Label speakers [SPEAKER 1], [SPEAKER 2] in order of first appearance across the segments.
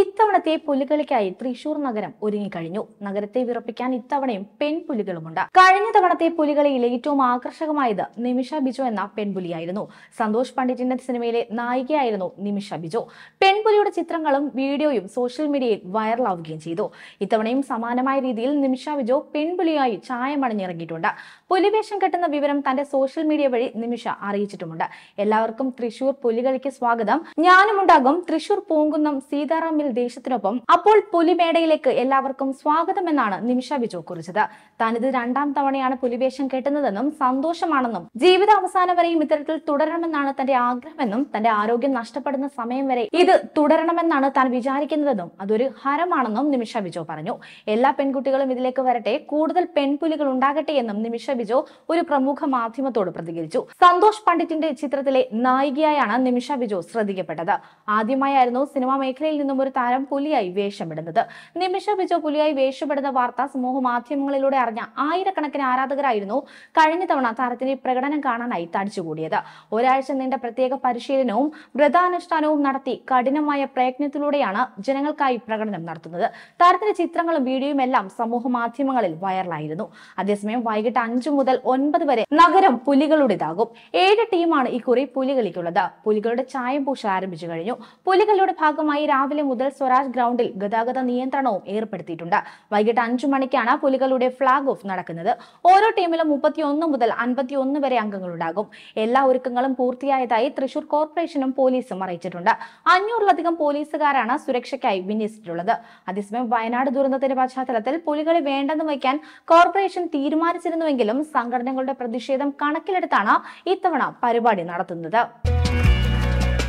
[SPEAKER 1] ഇത്തവണത്തെ പുലികളിക്കായി തൃശൂർ നഗരം ഒരുങ്ങിക്കഴിഞ്ഞു നഗരത്തെ വിറപ്പിക്കാൻ ഇത്തവണയും പെൺപുലികളുമുണ്ട് കഴിഞ്ഞ തവണത്തെ പുലികളിയിൽ ഏറ്റവും ആകർഷകമായത് നിമിഷ ബിജു എന്ന പെൺപുലിയായിരുന്നു സന്തോഷ് പണ്ഡിറ്റിന്റെ സിനിമയിലെ നായികയായിരുന്നു നിമിഷ ബിജു പെൺപുലിയുടെ ചിത്രങ്ങളും വീഡിയോയും സോഷ്യൽ മീഡിയയിൽ വൈറലാവുകയും ചെയ്തു ഇത്തവണയും സമാനമായ രീതിയിൽ നിമിഷ ബിജു പെൺപുലിയായി ചായമണിഞ്ഞിറങ്ങിയിട്ടുണ്ട് പുലിവേഷം കെട്ടുന്ന വിവരം തന്റെ സോഷ്യൽ മീഡിയ വഴി നിമിഷ അറിയിച്ചിട്ടുമുണ്ട് എല്ലാവർക്കും തൃശൂർ പുലികളിക്ക് സ്വാഗതം ഞാനുമുണ്ടാകും തൃശൂർ പൂങ്കുന്നം സീതാറാമിൽ ദേശത്തിനൊപ്പം അപ്പോൾ പുലിമേടയിലേക്ക് എല്ലാവർക്കും സ്വാഗതമെന്നാണ് നിമിഷ ബിജു കുറിച്ചത് താനിത് രണ്ടാം തവണയാണ് പുലിവേഷം കെട്ടുന്നതെന്നും സന്തോഷമാണെന്നും ജീവിത അവസാനം വരെയും ഇത്തരത്തിൽ തുടരണമെന്നാണ് തന്റെ ആഗ്രഹമെന്നും തന്റെ ആരോഗ്യം നഷ്ടപ്പെടുന്ന സമയം വരെ ഇത് തുടരണമെന്നാണ് താൻ വിചാരിക്കുന്നതെന്നും അതൊരു ഹരമാണെന്നും നിമിഷ ബിജു പറഞ്ഞു എല്ലാ പെൺകുട്ടികളും ഇതിലേക്ക് വരട്ടെ കൂടുതൽ പെൺപുലികൾ ഉണ്ടാകട്ടെ എന്നും നിമിഷ ബിജു ഒരു പ്രമുഖ മാധ്യമത്തോട് പ്രതികരിച്ചു സന്തോഷ് പണ്ഡിറ്റിന്റെ ചിത്രത്തിലെ നായികയായാണ് നിമിഷ ബിജു ശ്രദ്ധിക്കപ്പെട്ടത് ആദ്യമായായിരുന്നു സിനിമാ മേഖലയിൽ നിന്നും ഒരു താരം പുലിയായി വേഷമിടുന്നത് നിമിഷ ബിജു പുലിയായി വേഷമിടുന്ന വാർത്ത സമൂഹ മാധ്യമങ്ങളിലൂടെ അറിഞ്ഞ ആയിരക്കണക്കിന് ആരാധകരായിരുന്നു കഴിഞ്ഞ തവണ താരത്തിന്റെ പ്രകടനം കാണാനായി തടിച്ചുകൂടിയത് ഒരാഴ്ച നീണ്ട പ്രത്യേക പരിശീലനവും വ്രതാനുഷ്ഠാനവും നടത്തി കഠിനമായ പ്രയത്നത്തിലൂടെയാണ് ജനങ്ങൾക്കായി പ്രകടനം നടത്തുന്നത് താരത്തിന്റെ ചിത്രങ്ങളും വീഡിയോയും എല്ലാം സമൂഹ മാധ്യമങ്ങളിൽ വൈറലായിരുന്നു അതേസമയം വൈകിട്ട് അഞ്ചു മുതൽ ഒൻപത് വരെ നഗരം പുലികളുടേതാകും ഏഴ് ടീമാണ് ഇക്കുറി പുലികളിക്കുള്ളത് പുലികളുടെ ചായം പൂശ ആരംഭിച്ചു കഴിഞ്ഞു പുലികളുടെ ഭാഗമായി രാവിലെ മുതൽ പഞ്ചായത്ത് സ്വരാജ് ഗ്രൗണ്ടിൽ ഗതാഗത നിയന്ത്രണവും ഏർപ്പെടുത്തിയിട്ടുണ്ട് വൈകിട്ട് അഞ്ചു മണിക്കാണ് പുലികളുടെ ഫ്ളാഗ് ഓഫ് നടക്കുന്നത് ഓരോ ടീമിലും മുപ്പത്തിയൊന്ന് മുതൽ അൻപത്തിയൊന്ന് വരെ അംഗങ്ങളുണ്ടാകും എല്ലാ ഒരുക്കങ്ങളും പൂർത്തിയായതായി തൃശൂർ കോർപ്പറേഷനും പോലീസും അറിയിച്ചിട്ടുണ്ട് അഞ്ഞൂറിലധികം പോലീസുകാരാണ് സുരക്ഷയ്ക്കായി വിന്യസിച്ചിട്ടുള്ളത് അതേസമയം വയനാട് ദുരന്തത്തിന്റെ പശ്ചാത്തലത്തിൽ പുലികളെ വേണ്ടെന്ന് വയ്ക്കാൻ കോർപ്പറേഷൻ തീരുമാനിച്ചിരുന്നുവെങ്കിലും സംഘടനകളുടെ പ്രതിഷേധം കണക്കിലെടുത്താണ് ഇത്തവണ പരിപാടി നടത്തുന്നത്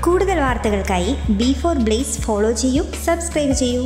[SPEAKER 1] കൂടുതൽ വാർത്തകൾക്കായി ബി ഫോർ ബ്ലേസ് ഫോളോ ചെയ്യൂ സബ്സ്ക്രൈബ് ചെയ്യൂ